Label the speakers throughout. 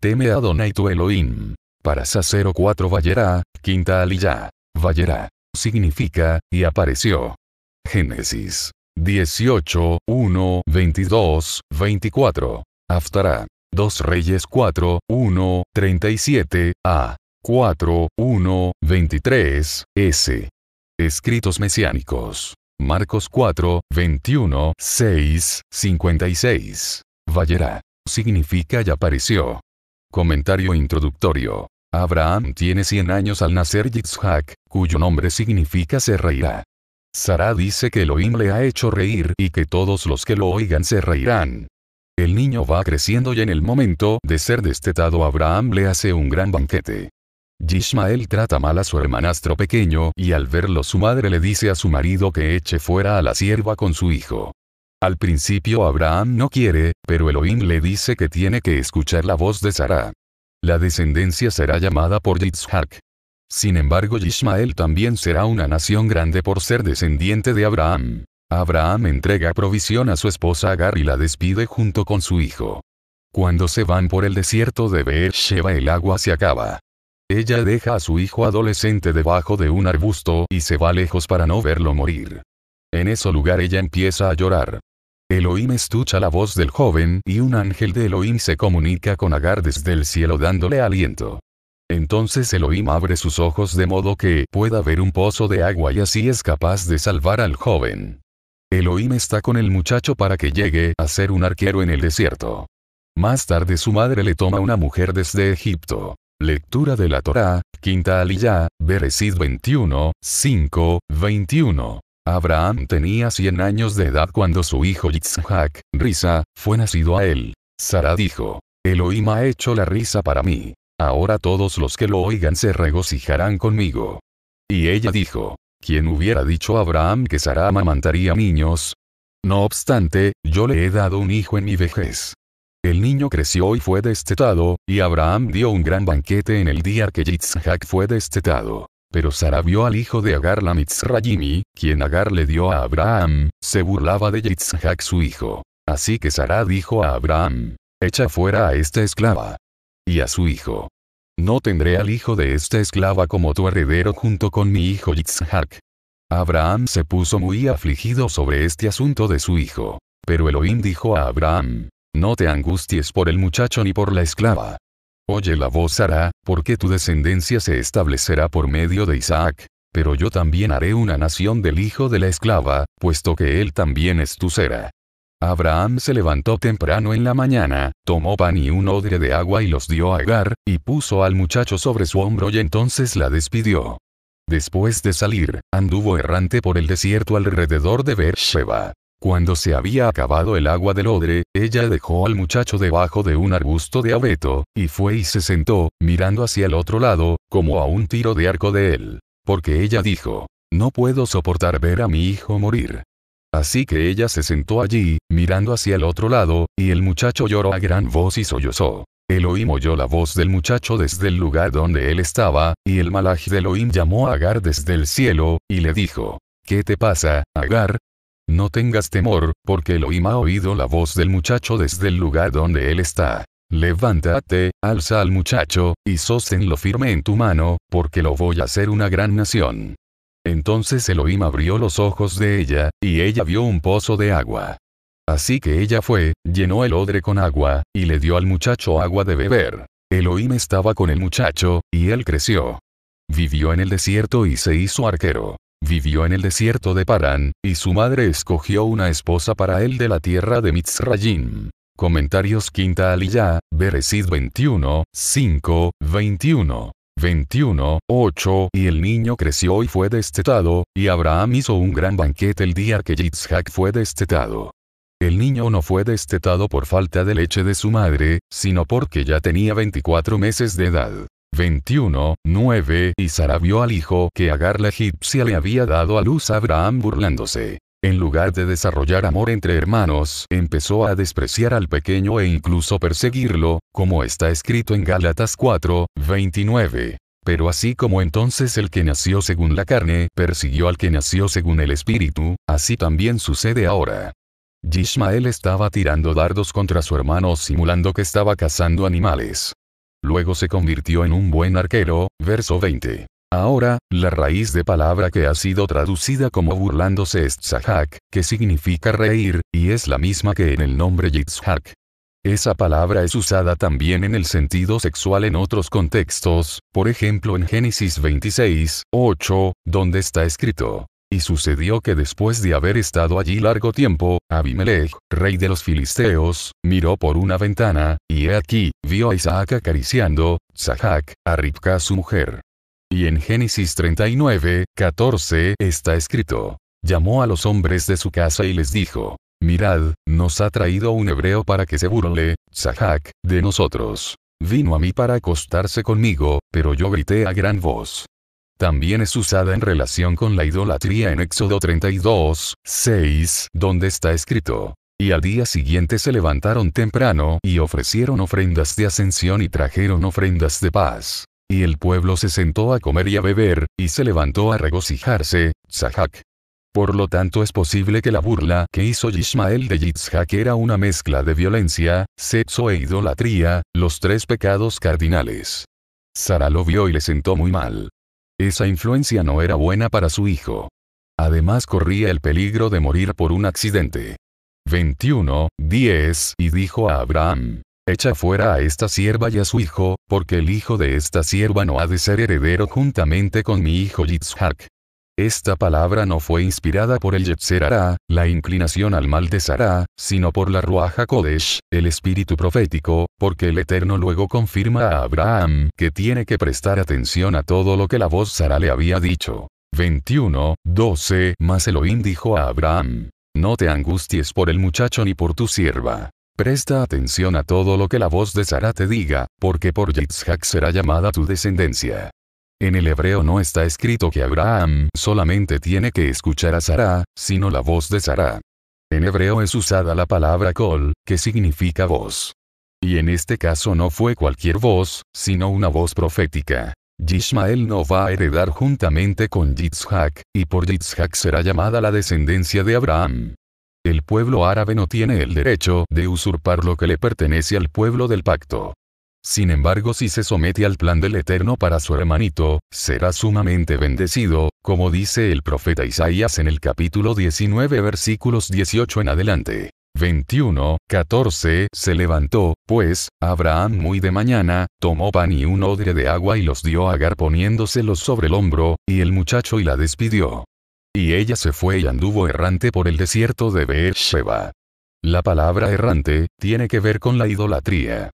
Speaker 1: Teme a Adonai tu Elohim. sacero 4 Vallera, quinta aliyah. Vallera. Significa, y apareció. Génesis. 18, 1, 22, 24. Aftara. 2 Reyes 4, 1, 37, a. 4, 1, 23, s. Escritos mesiánicos. Marcos 4, 21, 6, 56. Vallera. Significa y apareció. Comentario introductorio. Abraham tiene 100 años al nacer Yitzhak, cuyo nombre significa se reirá. Sara dice que Elohim le ha hecho reír y que todos los que lo oigan se reirán. El niño va creciendo y en el momento de ser destetado Abraham le hace un gran banquete. Yishmael trata mal a su hermanastro pequeño y al verlo su madre le dice a su marido que eche fuera a la sierva con su hijo. Al principio Abraham no quiere, pero Elohim le dice que tiene que escuchar la voz de Sara. La descendencia será llamada por Yitzhak. Sin embargo Yishmael también será una nación grande por ser descendiente de Abraham. Abraham entrega provisión a su esposa Agar y la despide junto con su hijo. Cuando se van por el desierto de Beersheba el agua se acaba. Ella deja a su hijo adolescente debajo de un arbusto y se va lejos para no verlo morir. En ese lugar ella empieza a llorar. Elohim escucha la voz del joven y un ángel de Elohim se comunica con Agar desde el cielo dándole aliento. Entonces Elohim abre sus ojos de modo que pueda ver un pozo de agua y así es capaz de salvar al joven. Elohim está con el muchacho para que llegue a ser un arquero en el desierto. Más tarde su madre le toma una mujer desde Egipto. Lectura de la Torá, Quinta Aliyah, Beresid 21, 5, 21. Abraham tenía 100 años de edad cuando su hijo Yitzhak, Risa, fue nacido a él. Sara dijo, Elohim ha hecho la risa para mí. Ahora todos los que lo oigan se regocijarán conmigo. Y ella dijo, ¿quién hubiera dicho a Abraham que Sara amamantaría niños? No obstante, yo le he dado un hijo en mi vejez. El niño creció y fue destetado, y Abraham dio un gran banquete en el día que Yitzhak fue destetado. Pero Sara vio al hijo de Agar la Mitzrayimi, quien Agar le dio a Abraham, se burlaba de Yitzhak su hijo. Así que Sara dijo a Abraham, echa fuera a esta esclava. Y a su hijo. No tendré al hijo de esta esclava como tu heredero junto con mi hijo Yitzhak. Abraham se puso muy afligido sobre este asunto de su hijo. Pero Elohim dijo a Abraham, no te angusties por el muchacho ni por la esclava, Oye la voz hará, porque tu descendencia se establecerá por medio de Isaac. Pero yo también haré una nación del hijo de la esclava, puesto que él también es tu cera. Abraham se levantó temprano en la mañana, tomó pan y un odre de agua y los dio a Agar, y puso al muchacho sobre su hombro y entonces la despidió. Después de salir, anduvo errante por el desierto alrededor de Beersheba. Cuando se había acabado el agua del odre, ella dejó al muchacho debajo de un arbusto de abeto, y fue y se sentó, mirando hacia el otro lado, como a un tiro de arco de él. Porque ella dijo, no puedo soportar ver a mi hijo morir. Así que ella se sentó allí, mirando hacia el otro lado, y el muchacho lloró a gran voz y sollozó. Elohim oyó la voz del muchacho desde el lugar donde él estaba, y el malaj de Elohim llamó a Agar desde el cielo, y le dijo, ¿Qué te pasa, Agar? No tengas temor, porque Elohim ha oído la voz del muchacho desde el lugar donde él está. Levántate, alza al muchacho, y sosténlo firme en tu mano, porque lo voy a hacer una gran nación. Entonces Elohim abrió los ojos de ella, y ella vio un pozo de agua. Así que ella fue, llenó el odre con agua, y le dio al muchacho agua de beber. Elohim estaba con el muchacho, y él creció. Vivió en el desierto y se hizo arquero. Vivió en el desierto de Parán, y su madre escogió una esposa para él de la tierra de Mitzrayim. Comentarios Quinta Aliyah, Berecid 21, 5, 21. 21, 8 Y el niño creció y fue destetado, y Abraham hizo un gran banquete el día que Yitzhak fue destetado. El niño no fue destetado por falta de leche de su madre, sino porque ya tenía 24 meses de edad. 21, 9 Y Sara vio al hijo que Agar la egipcia le había dado a luz a Abraham burlándose. En lugar de desarrollar amor entre hermanos, empezó a despreciar al pequeño e incluso perseguirlo, como está escrito en Gálatas 4, 29. Pero así como entonces el que nació según la carne persiguió al que nació según el espíritu, así también sucede ahora. Yishmael estaba tirando dardos contra su hermano simulando que estaba cazando animales. Luego se convirtió en un buen arquero, verso 20. Ahora, la raíz de palabra que ha sido traducida como burlándose es tzahak, que significa reír, y es la misma que en el nombre yitzhak. Esa palabra es usada también en el sentido sexual en otros contextos, por ejemplo en Génesis 26, 8, donde está escrito, y sucedió que después de haber estado allí largo tiempo, Abimelech, rey de los filisteos, miró por una ventana, y he aquí, vio a Isaac acariciando, Zahac, a Ribka su mujer. Y en Génesis 39, 14 está escrito. Llamó a los hombres de su casa y les dijo, Mirad, nos ha traído un hebreo para que se burle, de nosotros. Vino a mí para acostarse conmigo, pero yo grité a gran voz. También es usada en relación con la idolatría en Éxodo 32, 6, donde está escrito. Y al día siguiente se levantaron temprano y ofrecieron ofrendas de ascensión y trajeron ofrendas de paz. Y el pueblo se sentó a comer y a beber, y se levantó a regocijarse, Zajac. Por lo tanto es posible que la burla que hizo Ishmael de Yitzhak era una mezcla de violencia, sexo e idolatría, los tres pecados cardinales. Sara lo vio y le sentó muy mal. Esa influencia no era buena para su hijo. Además corría el peligro de morir por un accidente. 21, 10, y dijo a Abraham, Echa fuera a esta sierva y a su hijo, porque el hijo de esta sierva no ha de ser heredero juntamente con mi hijo Yitzhak. Esta palabra no fue inspirada por el Yetzer la inclinación al mal de Sará, sino por la Ruaja Kodesh, el espíritu profético, porque el Eterno luego confirma a Abraham que tiene que prestar atención a todo lo que la voz Sara le había dicho. 21, 12 Mas Elohim dijo a Abraham, No te angusties por el muchacho ni por tu sierva. Presta atención a todo lo que la voz de Sara te diga, porque por Yitzhak será llamada tu descendencia. En el hebreo no está escrito que Abraham solamente tiene que escuchar a Sara, sino la voz de Sara. En hebreo es usada la palabra kol, que significa voz. Y en este caso no fue cualquier voz, sino una voz profética. Yishmael no va a heredar juntamente con Yitzhak, y por Yitzhak será llamada la descendencia de Abraham. El pueblo árabe no tiene el derecho de usurpar lo que le pertenece al pueblo del pacto. Sin embargo si se somete al plan del Eterno para su hermanito, será sumamente bendecido, como dice el profeta Isaías en el capítulo 19 versículos 18 en adelante. 21, 14, se levantó, pues, Abraham muy de mañana, tomó pan y un odre de agua y los dio a Agar poniéndoselos sobre el hombro, y el muchacho y la despidió. Y ella se fue y anduvo errante por el desierto de Beersheba. La palabra errante, tiene que ver con la idolatría.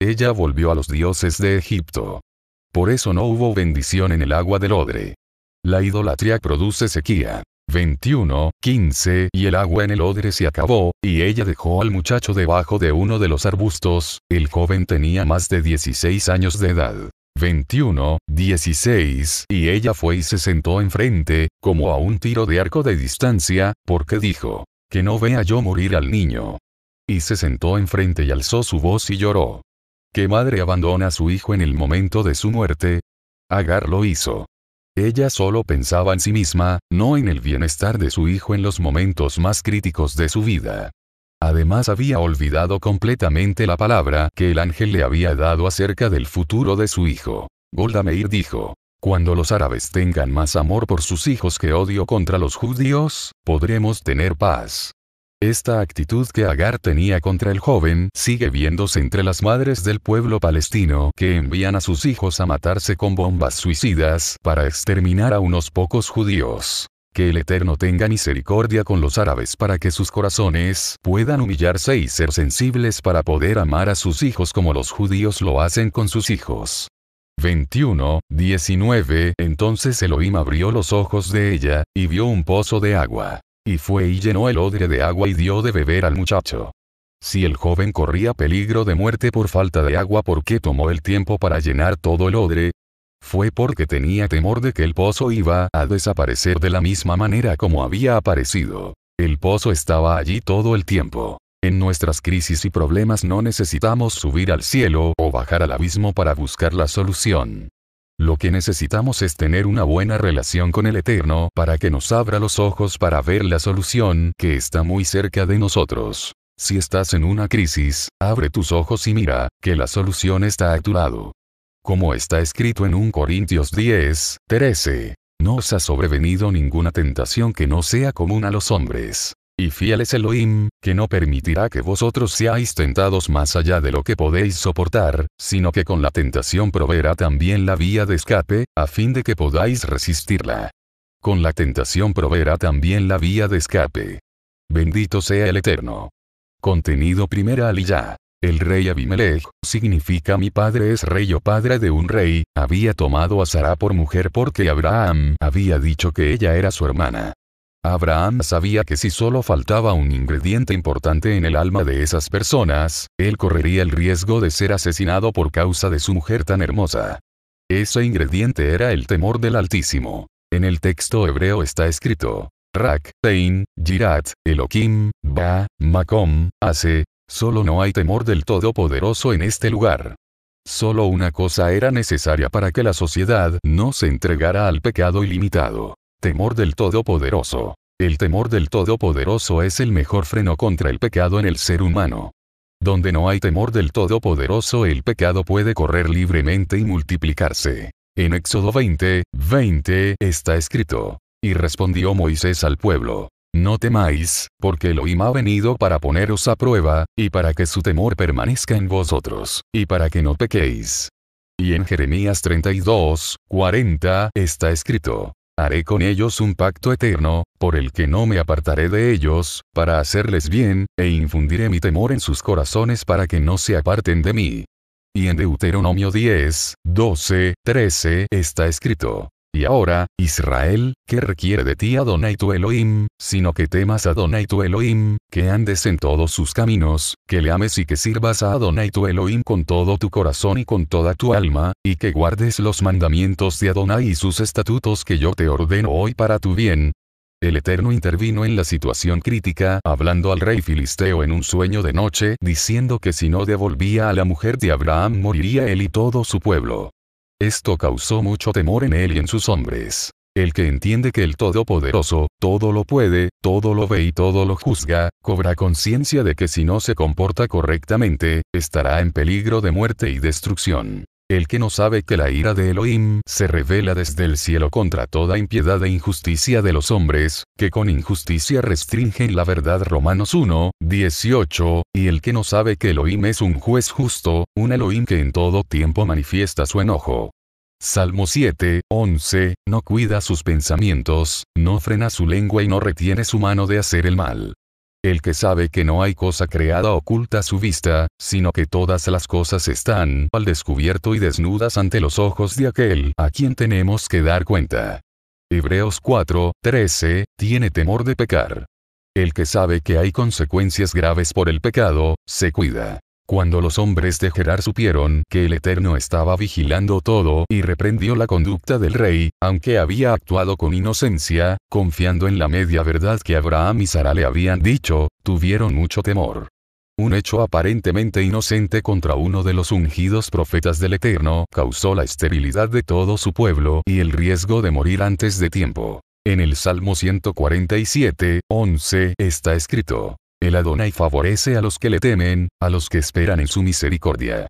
Speaker 1: Ella volvió a los dioses de Egipto. Por eso no hubo bendición en el agua del odre. La idolatría produce sequía. 21, 15, y el agua en el odre se acabó, y ella dejó al muchacho debajo de uno de los arbustos, el joven tenía más de 16 años de edad. 21, 16, y ella fue y se sentó enfrente, como a un tiro de arco de distancia, porque dijo, que no vea yo morir al niño. Y se sentó enfrente y alzó su voz y lloró. ¿Qué madre abandona a su hijo en el momento de su muerte? Agar lo hizo. Ella solo pensaba en sí misma, no en el bienestar de su hijo en los momentos más críticos de su vida. Además había olvidado completamente la palabra que el ángel le había dado acerca del futuro de su hijo. Golda Meir dijo, cuando los árabes tengan más amor por sus hijos que odio contra los judíos, podremos tener paz. Esta actitud que Agar tenía contra el joven sigue viéndose entre las madres del pueblo palestino que envían a sus hijos a matarse con bombas suicidas para exterminar a unos pocos judíos. Que el Eterno tenga misericordia con los árabes para que sus corazones puedan humillarse y ser sensibles para poder amar a sus hijos como los judíos lo hacen con sus hijos. 21, 19 Entonces Elohim abrió los ojos de ella, y vio un pozo de agua. Y fue y llenó el odre de agua y dio de beber al muchacho. Si el joven corría peligro de muerte por falta de agua, ¿por qué tomó el tiempo para llenar todo el odre? Fue porque tenía temor de que el pozo iba a desaparecer de la misma manera como había aparecido. El pozo estaba allí todo el tiempo. En nuestras crisis y problemas no necesitamos subir al cielo o bajar al abismo para buscar la solución. Lo que necesitamos es tener una buena relación con el Eterno para que nos abra los ojos para ver la solución que está muy cerca de nosotros. Si estás en una crisis, abre tus ojos y mira, que la solución está a tu lado. Como está escrito en 1 Corintios 10, 13. No os ha sobrevenido ninguna tentación que no sea común a los hombres y fiel es Elohim, que no permitirá que vosotros seáis tentados más allá de lo que podéis soportar, sino que con la tentación proveerá también la vía de escape, a fin de que podáis resistirla. Con la tentación proveerá también la vía de escape. Bendito sea el Eterno. Contenido primera aliyah. El rey Abimelech, significa mi padre es rey o padre de un rey, había tomado a Sara por mujer porque Abraham había dicho que ella era su hermana. Abraham sabía que si solo faltaba un ingrediente importante en el alma de esas personas, él correría el riesgo de ser asesinado por causa de su mujer tan hermosa. Ese ingrediente era el temor del Altísimo. En el texto hebreo está escrito, Rak, Tein, Jirat, Elohim, Ba, Makom, Ase, solo no hay temor del Todopoderoso en este lugar. Solo una cosa era necesaria para que la sociedad no se entregara al pecado ilimitado. Temor del Todopoderoso. El temor del Todopoderoso es el mejor freno contra el pecado en el ser humano. Donde no hay temor del Todopoderoso el pecado puede correr libremente y multiplicarse. En Éxodo 20, 20 está escrito. Y respondió Moisés al pueblo. No temáis, porque Elohim ha venido para poneros a prueba, y para que su temor permanezca en vosotros, y para que no pequéis. Y en Jeremías 32, 40 está escrito. Haré con ellos un pacto eterno, por el que no me apartaré de ellos, para hacerles bien, e infundiré mi temor en sus corazones para que no se aparten de mí. Y en Deuteronomio 10, 12, 13 está escrito, y ahora, Israel, ¿qué requiere de ti Adonai tu Elohim, sino que temas a Adonai tu Elohim, que andes en todos sus caminos, que le ames y que sirvas a Adonai tu Elohim con todo tu corazón y con toda tu alma, y que guardes los mandamientos de Adonai y sus estatutos que yo te ordeno hoy para tu bien, el Eterno intervino en la situación crítica, hablando al rey filisteo en un sueño de noche, diciendo que si no devolvía a la mujer de Abraham moriría él y todo su pueblo. Esto causó mucho temor en él y en sus hombres. El que entiende que el Todopoderoso, todo lo puede, todo lo ve y todo lo juzga, cobra conciencia de que si no se comporta correctamente, estará en peligro de muerte y destrucción. El que no sabe que la ira de Elohim se revela desde el cielo contra toda impiedad e injusticia de los hombres, que con injusticia restringen la verdad Romanos 1, 18, y el que no sabe que Elohim es un juez justo, un Elohim que en todo tiempo manifiesta su enojo. Salmo 7, 11, no cuida sus pensamientos, no frena su lengua y no retiene su mano de hacer el mal. El que sabe que no hay cosa creada oculta a su vista, sino que todas las cosas están al descubierto y desnudas ante los ojos de aquel a quien tenemos que dar cuenta. Hebreos 4, 13, tiene temor de pecar. El que sabe que hay consecuencias graves por el pecado, se cuida. Cuando los hombres de Gerar supieron que el Eterno estaba vigilando todo y reprendió la conducta del rey, aunque había actuado con inocencia, confiando en la media verdad que Abraham y Sara le habían dicho, tuvieron mucho temor. Un hecho aparentemente inocente contra uno de los ungidos profetas del Eterno causó la esterilidad de todo su pueblo y el riesgo de morir antes de tiempo. En el Salmo 147, 11 está escrito, el y favorece a los que le temen, a los que esperan en su misericordia.